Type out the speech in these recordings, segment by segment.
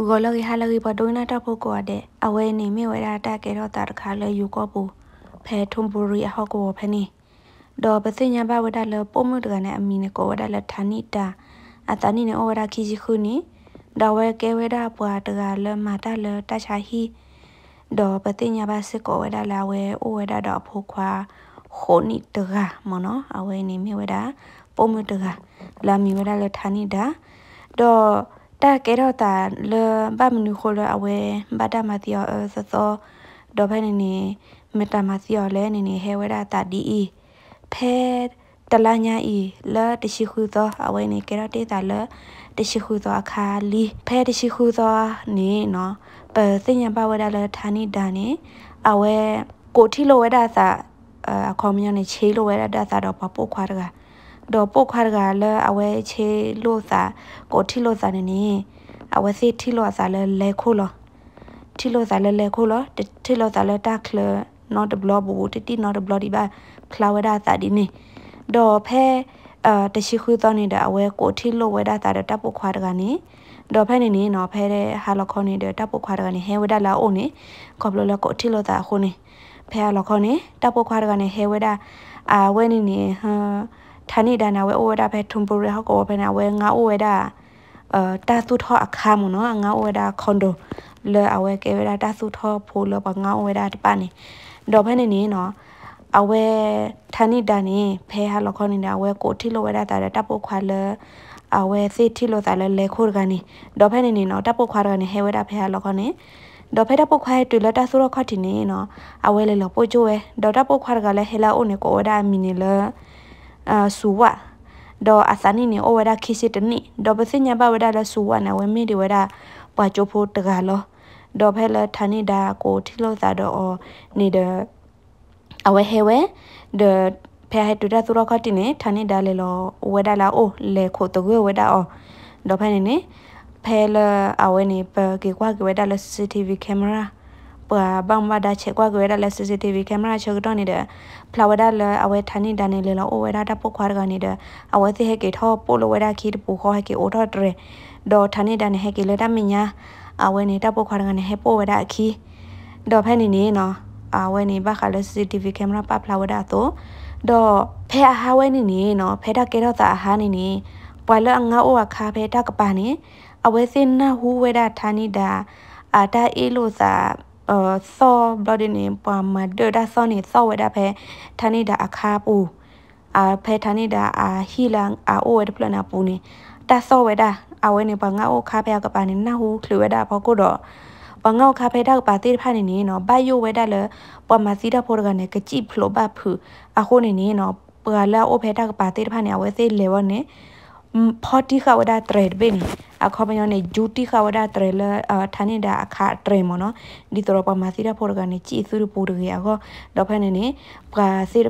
ဥကလကဟာလကပဒိုနာတဖို့ကောတဲ့အဝဲနေမိဝဲတာတကဲတော့တာတခါလဲယူကောပူဖဲထုံဘူရီအဟောကောဖဲနေဒေါ်ပစညာဘဝဒလပုံမှုတကနဲ့အမီနကောဝဒလဌာနိတာအတနိနေဩဝဒခီစီခုနီဒေါ်ဝဲကဲဝဲတာပွာတကလမတာလတချာဟီဒေါ်ပတိညာဘစကောဝဒလာဝဲဩဝဒတော့ဖို့ခွာခိုနိတကမနောအဝဲနေမိဝဲတာပုံမှုတကလာမီဝဒလဌာနိတာဒေါ်တာကဲတော့တာလဘာမနူခိုလအဝဲဘာတာမတီယောဆဆောဒေါ်ဖဲနေနေမတာမစီယောလဲနေနေဟဲဝဲတာတာဒီအီဖဲတလညာဤလတရှိခုသော အဝဲနေကဲတော့တေတာလတရှိခုသောအခါလီဖဲတရှိခုသောနေနော်ပစဉ္ညာပဝဒလဌာနိဒါနေအဝဲကိုထီလိုဝဲတာစာအခေါ်မညနေချေလိုဝဲတာတာတော့ပပို့ခွာတကားတော့ပုတ်ခါကလည်းအဝဲချေလို့စာကိုထီလို့စာနေနေအဝဲစီထီလို့စာလဲလဲခိုးလို့ထီလို့စာလဲလဲခိုးလို့ထီလို့စာလဲတက်လဲ not the blob ဘူးတတိ not the bloody ဘာ flower ဒါစာဒီနေတော့ဖဲအာတရှိခူးတော့နေတဲ့အဝဲကိုထီလို့ဝဲဒါစာတဲ့တပ်ပုတ်ခါတကနေတော့ဖဲနေနေနော်ဖဲတဲ့ဟာလခေါနေတဲ့တပ်ပုတ်ခါတကနေဟဲဝဲဒါလာအိုနေခေါပလို့လကိုထီလို့စာခိုးနေဖဲဟာလခေါနေတပ်ပုတ်ခါတကနေဟဲဝဲဒါအာဝဲနေနေဟာฐานีดานาเวโอเวดาเพทุมบุรีเขาก็เป็นอาเวงาโอเวดาเอ่อตาสุทออาคามุเนาะงาโอเวดาคอนโดเลอเอาเวเกเวดาตาสุทอโพเลอปงาโอเวดาที่ป้านนี่ดอกแม่ในนี้เนาะเอาเวฐานีดานี่เพฮาละครนี่เอาเวโกที่โลเวดาตาดับโอควาเลอเอาเวซิที่โลตาเลเลโคกันนี่ดอกแม่ในนี้เนาะดับโอควากันนี่เฮเวดาเพฮาละครนี่ဒေါ်ဖက်တပုတ်ခွဲတူလတာဆူရခတ်တင်နေနော်အဝဲလေလပိုကျိုးဝဲဒေါ်တပုတ်ခွဲကလည်းဟဲလာအိုနေကိုဝဒါမီနေလားအာဆူဝါဒေါ်အသနီနီအိုဝဒါခိစစ်တနီဒေါ်ပစညာဘဝဒါလဆူဝါနဝမီဒီဝဒါပွာချိုဖိုတကလောဒေါ်ဖဲလထနီဒါကိုထီလို့သာတော့အော်နေဒအဝဲဟဲဝဲဒဖဲဟဲတူဒါသူရခတိနေထနီဒါလေလောဝဲဒါလာအိုလေခိုတကွေဝဲဒါအော်ဒေါ်ဖဲနေနေဖဲလအဝဲနေပကေကွာကွေဒါလ CCTV ကင်မရာပွာဘောင်မဒါချက်ကွာကွေရလက် CCTV ကင်မရာချက်တော့နေတဲ့ဖလာဝဒါလအဝဲထန်နေတန်နေလေလောအဝဲဒါတပုတ်ခွာကနေတဲ့အဝဲသိဟကေထောပိုလဝဒါခိတပူခေါ်ဟကေအိုထောတရဒေါ်ထန်နေတန်ဟကေလေတမညာအဝဲနေတပုတ်ခွာကနေဟပိုဝဒါခိဒေါ်ဖဲနေနေနော်အဝဲနေဘခလက် CCTV ကင်မရာပဖလာဝဒါတော့ဒေါ်ဖဲအဟာဝဲနေနေနော်ဖဲတာကေတော့တာအဟာနေနေပွာလအငါအိုအခါဖဲတာကပါနေအဝဲစင်နာဟူဝဲဒါထန်နေတာအာတာအေလို့သာအာဆောဘလဒင်းနေပါမဒဒါဆောနေဆောဝဒါဖဲထာနေတာအခါပူအာဖဲထာနေတာအာဟီလန်အာအိုဝဒပလနာပူနေဒါဆောဝဒါအဝဲနေပါငါအိုခါဖဲကပါနေနာဟူခလဝဒါဘောကိုတော့ပငေါခါဖဲဒါပါတိဖာနေနေနော်ဘယိုဝဲဒါလပမစီဒါဖောရကနေကကြည့်ဖလိုဘဖူအခုနေနေနော်ပလာအိုဖဲဒါကပါတိဖာနေအဝဲစေလေဝနေ40ခဝဒတရဘင်းအခေါ်မယောနေဂျူတီခဝဒတရလဌာနိဒအခါတရမနော်ဒီတော့ပမာစီရဖော်ကနေကြည်စုရပူရရကောတော့ဖနေနေပာစီ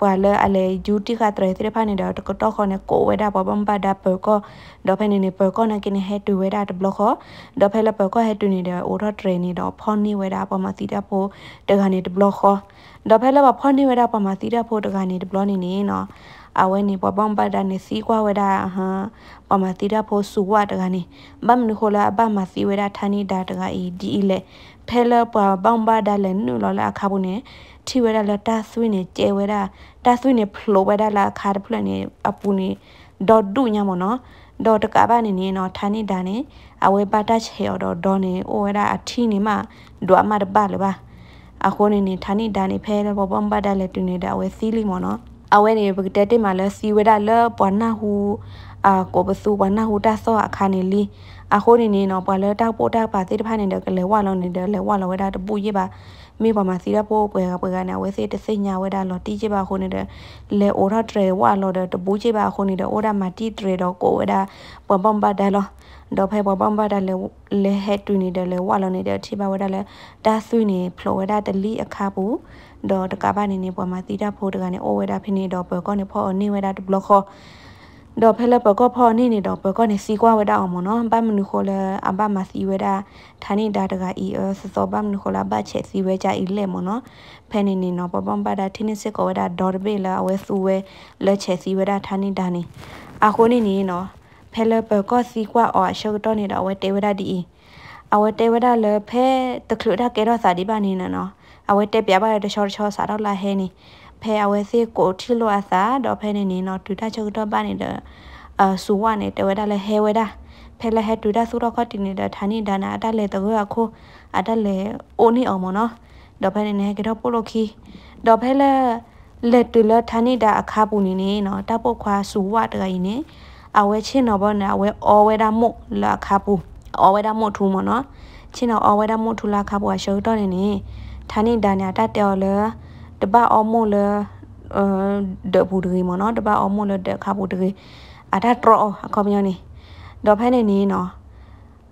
ပာလအလေဂျူတီခတရစီရဖနေတော့တကတော့ခေါနေကိုဝဒပပမ္ပဒပကောတော့ဖနေနေပကောနကိနေဟဲတူဝဒတဘလခောတော့ဖလပကောဟဲတူနေတော့အိုတော့တရနေတော့ဖောနေဝဒပမာစီရဖော်တကနေတဘလခောတော့ဖလပဖောနေဝဒပမာစီရဖော်တကနေတဘလနေနေနော်အဝဲနေပပမ်ပဒနေစီကွာဝဒဟာပမတိရဖို့စုဝတကနေဘမ်နခိုလာဘမစီဝဒထာနီဒါတကဤဒီလေဖဲလပပမ်ပဒလည်းနူလောလာခါဘူးနေထီဝဒလတာဆွေးနေကျဲဝဒတာဆွေးနေဖလိုဝဒလာခါတဖလနေအပူနေဒေါ်ဒူညမနော်ဒေါ်တကဘာနေနေနော်ထာနီဒါနေအဝဲပါတချေတော့ဒေါ်နေအိုဝဒအထီနေမှဒွာမတပါလေပါအခုနေနေထာနီဒါနေဖဲလပပမ်ပဒလည်းတူနေတာဝဲစီလီမနော်အဝဲနေပကတက်တေမလစီဝဒလပဝနာဟုအာကိုပစုဝနာဟုတဆောအခါနေလီအခိုးနေနေတော့ပလတောက်ပိုတာပါတိတဖာနေတယ်ကလေဝလုံးနေတယ်လေဝလုံးဝဒါတပူရပါမိပါမစီရပိုးပွဲကပွဲကနာဝဲစေတစိညာဝဲဒါလော်တီချပါခိုးနေတယ်လေအိုရထရေဝါလော်တပူချပါခိုးနေတယ်အိုဒါမတီထရေတော့ကိုဝဲဒါပပမ်ပါဒါလော်ดอไพบอบําบาดาเลเลเฮตุนีดาเลวาลอนีดาทีบาวดาเลดาซุยนีพลอวดาตลีอะคาปูดอตกาบานีนีปอมาตีดาโพดกานีโอเวดาพินีดอเปกอนีพออนีเวดาดบลอคอดอเพลปก็พอนี่นี่ดอเปก็นี่ซีกว่าเวดาออมเนาะบ้านมนุโคลอับ้ามาซีเวดาทานี่ดาตกาอีเออสซอบ้านมนุโคลบ้าเฉซีเวจาอีเลมเนาะเพนี่นี่เนาะปบอมบาดาที่นี่เซกเวดาดอเบลาเวซูเวเลเฉซีเวดาทานี่ดานี่อะโคนี่นี่เนาะဖဲလပကောစီကွာအော်ရှောက်တော့နေတော့ဝဲတေဝဒဒီအဝဲတေဝဒလဖဲတခလူဒကေတော့စာဒီပါနေနော်အဝဲတက်ပြပါတဲ့ချောချောစာတော့လာဟဲနေဖဲအဝဲစေးကိုထီလို့အစာတော့ဖဲနေနေတော့ဒူတာချုပ်တော့ပါနေတော့အဆူဝနဲ့တဝဲတာလဲဟဲဝဲတာဖဲလဲဟဲဒူတာဆူတော့ခတ်တင်နေတဲ့ဌာနိဒါနာအတက်လဲတကွာခိုးအတက်လဲအိုနေအောင်မနော်တော့ဖဲနေနေကတော့ပို့လို့ခီတော့ဖဲလဲလက်တူလဌာနိဒါအခါပူနေနေနော်တပ်ပုတ်ခွာဆူဝတကရင်နေအဝဲချင်းတော့ဘောနဲ့အဝဲအော်ဝဲတာမို့လာခါပူအော်ဝဲတာမို့ထူမနော်ချင်းတော့အော်ဝဲတာမို့ထူလာခါပူအရှုပ်တော့နေနေဌာနိဒါညာတတ်တယ်လေတပတ်အော်မို့လေအဲဒပူဒရီမနော်တပတ်အော်မို့လေတခါပူဒရီအတတ်တော့အကောမြောင်းနေတော့ဖဲနေနေနော်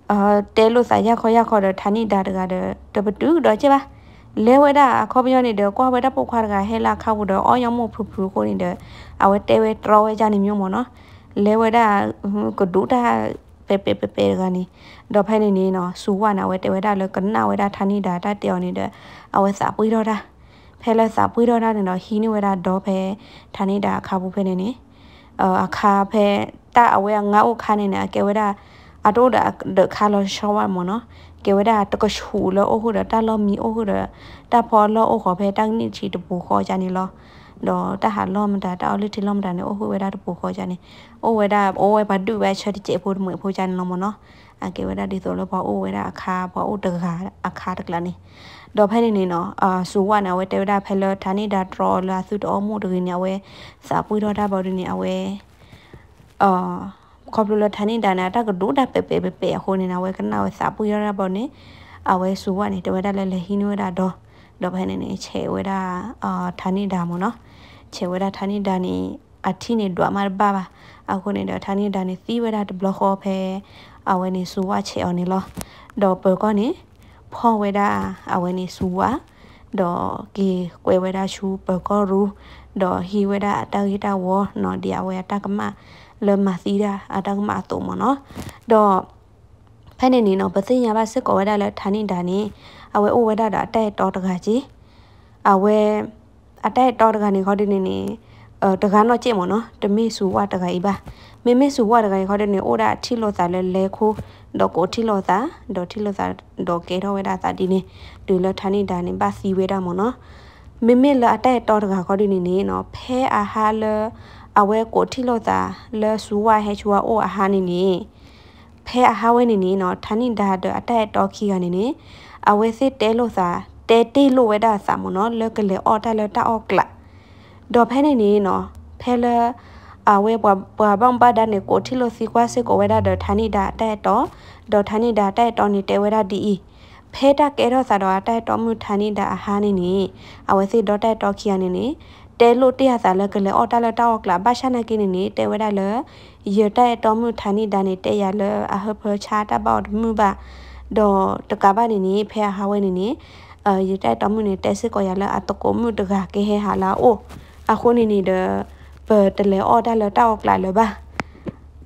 အာတဲလို့စာရခေါ်ရခေါ်တော့ဌာနိဒါတကတဲ့တပတူတော့ချပါလဲဝဲတာခေါ်ပြောနေတယ်ကွာဝဲတာပုတ်ခွာတကဟဲလာခါဘူးတော့အော်ရောင်မို့ဖူဖူကိုနေတယ်အဝဲတဲဝဲတော်ဝဲကြနေမျိုးမနော်လေဝဒကဒူတာပေပေပေပေကနေဒေါ်ဖိုင်နေနေနော်စူဝနာဝဲတဝဲတာလကနာဝဲတာဌာနိတာတတျော်နေတဲ့အဝဲစာပွေးတော့တာဖဲလက်စာပွေးတော့တာနေတော့ဟီနေဝဲတာဒေါ်ဖဲဌာနိတာအခါဘူးဖဲနေနေအခါဖဲတအဝဲငါ့ဥခါနေနေအကဲဝဲတာအတော့တာခါလောရှောဝမနော်ကဲဝဲတာတကရှူလောအဟုတ်တာလောမီအဟုတ်တာတဖော်လောအဟုတ်ဖဲတန်းနေချီတပူခေါ်ကြနေလောတော့တဟာလောမတာတောက်လိထီလောမတာနဲ့အိုဟိုဝဲတာတပူခေါ်ကြနေအိုဝဲတာအိုဝဲဘတ်ဒူပဲချက်တိအဖိုးမှုအဖိုးကြနေလောမနော်အကေဝဲတာဒီဆိုလို့ဘောအိုဝဲတာအခါဘောအိုတကာအခါတကလာနေတော့ဖဲနေနေနော်အာစူဝနာဝဲတေဝတာဖဲလောဌာနိတာဒရောလာသုတော်မှုတကင်းညာဝဲစာပွေတော်တာဘောဒီနေအဝဲအာခေါပလူလဌာနိတာနာတကဒူတာပေပေပေပေဟိုနေနာဝဲကနာဝဲစာပွေရဘောနေအဝဲစူဝနေတဝဲတာလဲလဲဟင်းဝဲတာတော့တော့ဖဲနေနေချေဝဲတာအာဌာနိတာမို့နော်ချေဝဒဌာနိဒာနိအထိနေဒွမာဘာဘာအခုနေဒဌာနိဒာနိသီဝဒဘလခောဖေအဝနေစုဝချေအောင်နေလောဒေါ်ပကောနိဖောဝဒအဝနေစုဝဒေါ်ကေကွယ်ဝဒရှူပကောရူဒေါ်ဟီဝဒအတဂိတဝောနော်ဒီယဝေတကမလမသီရာအတကမတုံမနော်ဒေါ်ဖဲနေနေနော်ပသိညာဘစစ်ကောဝဒလဲဌာနိဒာနိအဝေဩဝဒတာတဲ့တော်တကကြီးအဝဲအတဲတော်တကနေခေါ်တဲ့နေနေအတကန်တော့ကြည့်မနော်တမိစုဝတကကြီးပါမေမေစုဝတကကြီးခေါ်တဲ့နေအိုဒါထီလို့သာလဲလဲခိုးတော့ကိုထီလို့သာတော့ထီလို့သာတော့ကဲတော့ဝဲတာသာဒီနေဒီလထနိဒါနေပါစီဝဲတာမနော်မေမေလအတဲတော်တကခေါ်တဲ့နေနေနော်ဖဲအာဟာလအဝဲကိုထီလို့သာလဲစုဝဟဲချွာအိုအာဟာနေနေဖဲအာဟာဝဲနေနေနော်ထနိဒါတော့အတဲတော်ခီကနေနေအဝဲစစ်တဲလို့သာတဲတေလိုဝဲတာဆာမနော်လက်ကလေအော်တာလတာအော့ကလာဒေါ်ဖဲနေနေနော်ဖဲလအဝဲဘဘဘောင်ပါဒနေကိုထီလိုစီကွာစေကိုဝဲတာဒေါ်ဌာနီဒါတဲ့တော့ဒေါ်ဌာနီဒါတဲ့တော့နေတဲဝဲတာဒီအီဖဲတာကဲတော့ဆာတော့တဲ့တော့မြူဌာနီဒါအဟာနေနေအဝဲစီဒေါ်တဲ့တော့ခီယာနေနေတဲလိုတရစာလကလေအော်တာလတာအော့ကလာဘာရှာနာကင်းနေနေတဲဝဲတာလေရတဲ့တော့မြူဌာနီဒါနေတဲရလအဟဖချာတာဘောက်မြူပါတော့တကဘာနေနေဖဲဟာဝဲနေနေအရတဲ့တမှုနေတဲစစ်ကိုရလာအတကိုမှုတကကေဟဟာလာအိုအခုနေနေတဲ့ပတ်တလေအော်ဒါလတောက်လာလပါ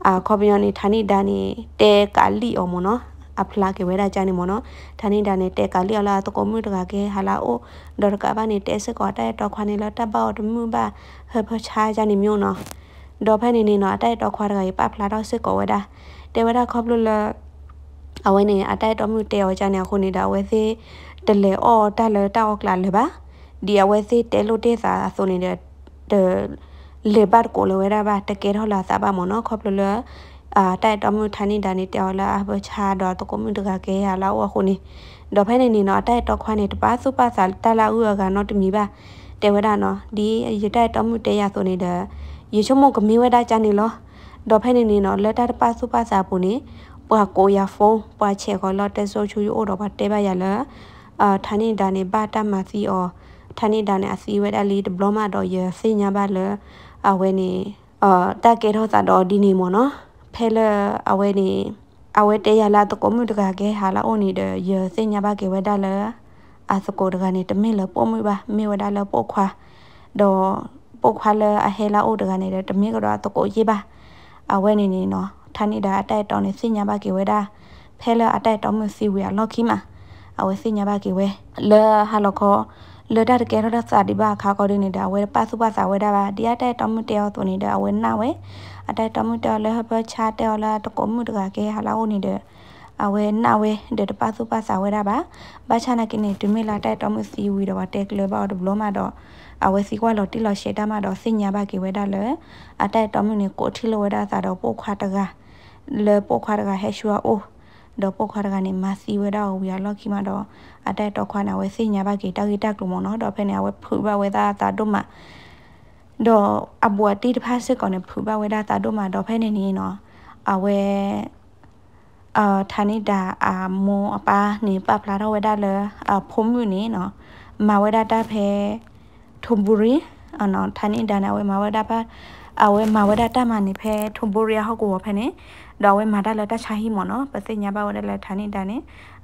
အာခေါပညာနေဌာနိဒါနေတဲကာလီအောင်မနော်အဖလာကေဝဲရာကြနေမနော်ဌာနိဒါနေတဲကာလီအောင်လာတကိုမှုတကကေဟာလာအိုဒေါ်ကဘာနေတဲစစ်ကိုတဲ့တော့ခွနေလတဘောတမှုပါဟဖချာကြနေမြို့နော်ဒေါ်ဖဲနေနေနော်အတိုက်တော့ခွာတကရပဖလာတော့စစ်ကိုဝဲတာတဲဝဲတာခေါပလို့လအဝဲနေအတိုက်တော့မှုတဲရောကြနေခုနေတာဝဲသေးတလေအော်တလေတောက်ကလာလေပါဒီအဝဲစီတဲလို့တဲစာဆိုနေတဲ့လေဘတ်ကိုလွယ်ရပါတကယ်တော့လာစားပါမနော်ခေါပလလအာတိုက်တော်မူဌာနိဒာနိတော်လာအဘချာတော့တကမှုတကကဲရလာဝခုနေတော့ဖဲနေနေတော့တိုက်တော်ခွန်းနေတပါစုပါစာတလာဥရကတော့တမီပါတဲဝဒနော်ဒီရတိုက်တော်မူတဲရဆိုနေတဲ့ရေချုံမကမီဝဒချာနေလောတော့ဖဲနေနေတော့လက်တာတပါစုပါစာပူနေပွာကိုရဖုန်းပွာချေခေါ်လော့တဲဆိုချူယူတော့ပါတဲပါရလားအာထာနိဒါနေဘာတမစီအောထာနိဒါနေအစီဝဲတလီဒီပလိုမာတော့ရစညာဘာလအဝဲနေအာတကေထောသာတော့ဒီနေမောနော်ဖဲလအဝဲနေအဝဲတေရလာတကောမှုတကကဲဟာလာအိုနေတဲ့ရစညာဘာကေဝဲဒါလအစကိုတကနေတမင်လပို့မှုပါမေဝဒါလပို့ခွာတော့ပို့ခွာလအဟဲလာအိုတကနေတမင်ကတော့တကိုရေးပါအဝဲနေနေနော်ထာနိဒါအတိုက်တောင်းနေစညာဘာကေဝဲဒါဖဲလအတိုက်တောင်းမှုစီဝေလော်ခီမှာအဝစီညာဘာကေဝဲလာဟာလခောလေဒါတကယ်တော့စာဒီဘာခါကော်ဒီနေတာဝဲပတ်စုပတ်စာဝဲတာပါတရားတဲ့တောင်းမှုတရားသူနေတာဝဲနာဝဲအတိုက်တောင်းမှုတရားလဲဟဘချာတဲ့လာတကုံမှုတကကဲဟာလာဦးနေတဲ့အဝဲနာဝဲတဲ့တပတ်စုပတ်စာဝဲတာပါဘာချာနာကင်းနေဒူမီလာတဲ့တောင်းမှုစီဝီတော့ပါတဲ့ကလဘောဘလောမတော့အဝဲစီကွာလို့တိလို့ရှေတာမတော့စင်ညာဘာကေဝဲတာလဲအတိုက်တောင်းမှုနေကိုထီလို့ဝဲတာစာတော့ပို့ခွာတကလေပို့ခွာတကဟဲရှူအိုးတော့ပုတ်ခွာတကနေမစီဝဲတော့ဝီရလော့ခီမှာတော့အတက်တော့ခွာနာဝဲစိညာဘကေတောက်ကြီးတက်ကလုံးမနော်တော့ဖဲနေဝဲဖူဘဝဲသားတာတို့မှာတော့အဘွားတီတဖက်စစ်ကောင်နဲ့ဖူဘဝဲသားတာတို့မှာတော့ဖဲနေနေနော်အဝဲအာဌာနိဒာအာမောအပါနေပပလာတော့ဝဲတာလေအဖုံမြူနေနော်မဝဲတာတဖဲထုံဘူရီအနော်ဌာနိဒာနာဝဲမဝဲတာပါအဝဲမဝဲတာတမနေဖဲထုံဘူရီဟောက်ကိုဖဲနေတော့ဝဲမာတာလတချာဟီမောနော်ပစိညာပါဝဒလထာနိတန်နေ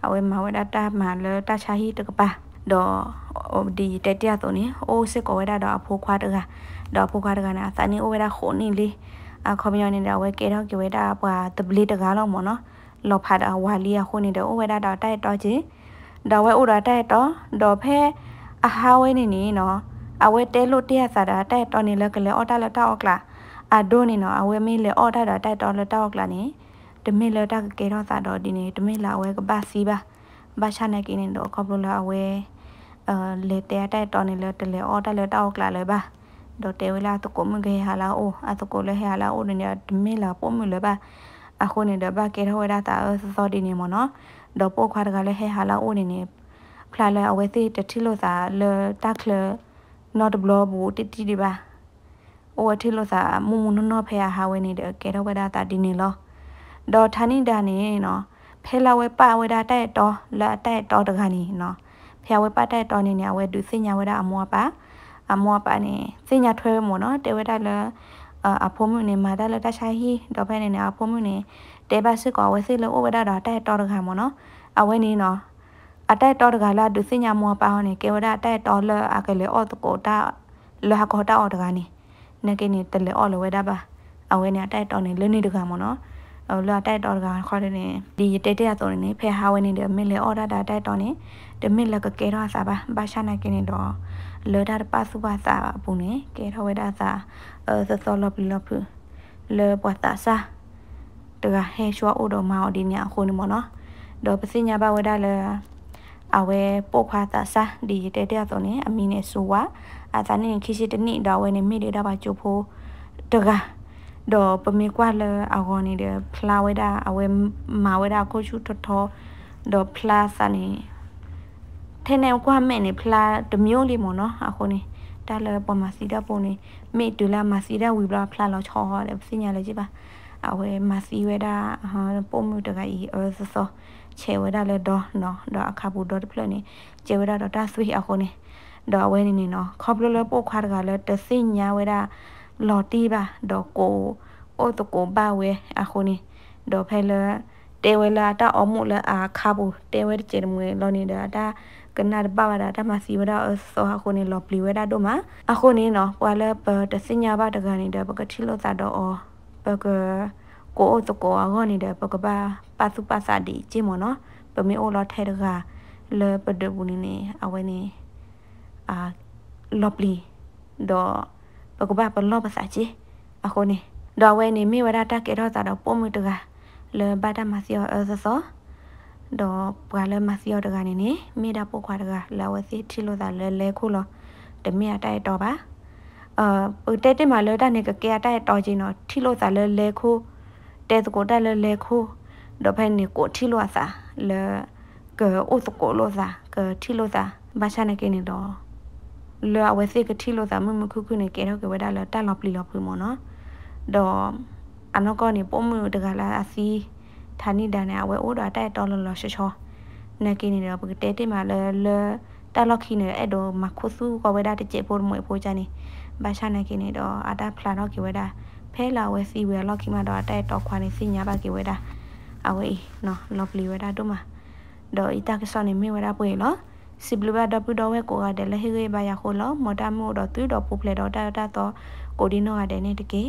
အဝဲမာဝဒတာမာလတချာဟီတကပါတော့ဒီတတရတော့နေအိုးစစ်ကိုဝဲတာတော့အဖိုးခွားတကတော့ဖိုးခွားတကနာသနိအိုးဝဲတာခိုနိလေအခေါမယောနေတော့ဝဲကဲတော့ကဝဲတာပွာတပလီတကားလုံးမောနော်လောဖတ်အဝါလီယခိုနိတော့အိုးဝဲတာတော့တိုက်တော့ချင်းတော့ဝဲဥတော်တိုက်တော့တော့ဖဲအဟာဝဲနေနေနော်အဝဲတဲလို့တရစားတာတိုက်တော့နေလကလေအော်တာလတောက်ကလားအဒိုနေနော်အဝဲမေးလေအော်တာတာတိုက်တော်လတောက်ကလာနေတမေလတာကေတော့သာတော့ဒီနေတမေလာဝဲကပါစီပါဘာချနေကိနေတော့ခေါပလိုလာအဝဲအဲလေတဲတိုက်တော်နေလေတလေအော်တာလေတောက်ကလာလေပါတော့တဲဝလာတကိုမငယ်ဟာလာအိုအတကိုလေဟာလာအိုနေတမေလာပုံမလေပါအခုနေတော့ဘာကေတော့ဝဲတာသောဒီနေမနော်တော့ပို့ခွာတကလည်းဟဲဟာလာအိုနေနေဖလာလဲအဝဲသိတတိလို့သာလတက်ခလ not blow ဘူးတတိဒီပါโอเทโลซามูมูนนอเพอาฮาเวนี่เดเกดเวดาตาดินี่ลอดอทานิดานี่เนาะเพลาเวปาเวดาแต่ตอละแต่ตอตะกานี่เนาะဖျာဝဲပတ်တဲ့တော်နေနေဝဲဒုစညာဝဲတာအမောပါ အမောပါနေစညာထွဲမို့နော်တေဝဲတာလအဖိုးမှုနေမာတာလတခြားဟီတော့ဖဲနေနေအဖိုးမှုနေတေပါစစ်ကောဝဲစစ်လို့ဝဲတာတော့တဲ့တော်တခါမို့နော်အဝဲနေနော် အတဲ့တော်တကလာဒုစညာမောပါဟောနေကေဝဒတဲ့တော်လအကလေအော်တကိုတာလဟကောတာအော်တကနီနကိနေတလေအော်လဝဲတာပါအဝဲနေတိုက်တော်နေလနေတကမောနော်အော်လာတိုက်တော်ကခေါ်တယ်နေဒီတဲတဲတော်နေဖဲဟာဝဲနေတယ်မင်းလေအော်ဒါတာတိုက်တော်နေတမင်းလကကဲတော့စားပါဘာရှာနာကိနေတော့လော်ဒါပါစုပါစားပါဘူးနေကဲတော်ဝဲတာစားအဲဆဆောလပလပလေပတ်တာစားတကဟဲရှောအိုတော်မအောင်ဒီမြအခုနေမောနော်တော့ပစညာပါဝဲတာလေအဝဲပို့ဖာတာစာဒီတဲတဲတော့နေအမီနေဆိုဝါအာသနေခိရှိတနိတော့ဝဲနေမိတွေတော့ပါချိုဖိုးတကားတော့ပမေကွာလအဝနေတယ်ဖလာဝဲတာအဝဲမာဝဲတာကိုချူထထတော့ဖလာစနေထဲနေကွာမဲ့နေဖလာတမျိုးလေးမို့နော်အခုနေတာလပေါ်မှာစီတာပုံနေမေတူလာမှာစီတာဝီဘလာဖလာလောက်ချော်တယ်စညာလေးကြည့်ပါအဝဲမှာစီဝဲတာဟာပုံမှုတကကြီးအဲဆောဆောเชวดาเลยดอเนาะดออาคาบูดอเพลนี่เชวดาดอตาสวีอาคนนี่ดอเวนี่นี่เนาะขอบเลยโปควาดกาเลยตะสิญญาเวดาลอตีบาดอโกโอตโกบาเวอาคนนี่ดอเพลเตเวลาตาอมุละอาคาบูเตเวเจมวยลอนี่ดาตากနာဘဝဒါတမစီဝဒါအစောအခုနေလောပလီဝဒါတို့မှာအခုနေနော်ပွာလပတစညာဘတကနေတပကတိလောတာတော့ပကကိုအိုတကောအောနေတဲ့ပကပါပါစုပါစတီကြည့်မနော်ပမေအိုလောထဲတကလေပဒဘူးနေနေအဝဲနေအာလောပလီဒေါ်ပကပါပလောပါစာချီအခုနေဒေါ်ဝဲနေမိဝရတာကေတော့သာတော့ပုံမှုတကလေဘာတာမစီယောအဆဆောဒေါ်ပွာလမစီယောတကနေနေမိတာပုတ်ခွာတကလာဝစီထီလို့သာလဲလဲခုလောတမီအတိုက်တော့ပါအာတဲတဲမှာလောတာနေကကေအတိုက်တော့ချင်းတော့ထီလို့သာလဲလဲခုတဲစကိုတက်လဲလဲခိုးဒဖဲနေကိုထီလောစာလဲကအုတ်ကိုလောစာကထီလောစာဘာရှာနေကနေတော့လဲအဝဲစိကထီလောစာမမခုခုနေကဲတော့ကဝဲတာလဲတက်လောက်ပလီလောက်ပြီမောနော်တော့အနောက်ကနေပုံမှုတကလာအစီဌာနိဒန်နဲ့အဝဲအိုးတော်တိုက်တော်လောလောရှောရှောနေကနေတော့ပကတဲတဲမှာလဲလဲတက်လောက်ခိနေအဲ့တော့မခုစုကဝဲတာတကြိပို့မွေပို့ကြနေဘာရှာနေကနေတော့အတာဖလာတော့ကဝဲတာဖဲလာဝဲစီဝဲလောက်ခိမတော့တဲ့တော့ခွာနေစီညာပါကေဝဲတာအဝဲနော် lovely ဝဲတာတို့မှာတော့ဤတာကစောနေမိဝဲတာပွေလောစီဘလဘဒပူဒဝဲကိုကတဲ့လေဟေဘယာခိုလောမတာမို့တော့သူတော့ပူဖလေတော့တာတာတော့ကိုဒီနောကတဲ့နေတကေ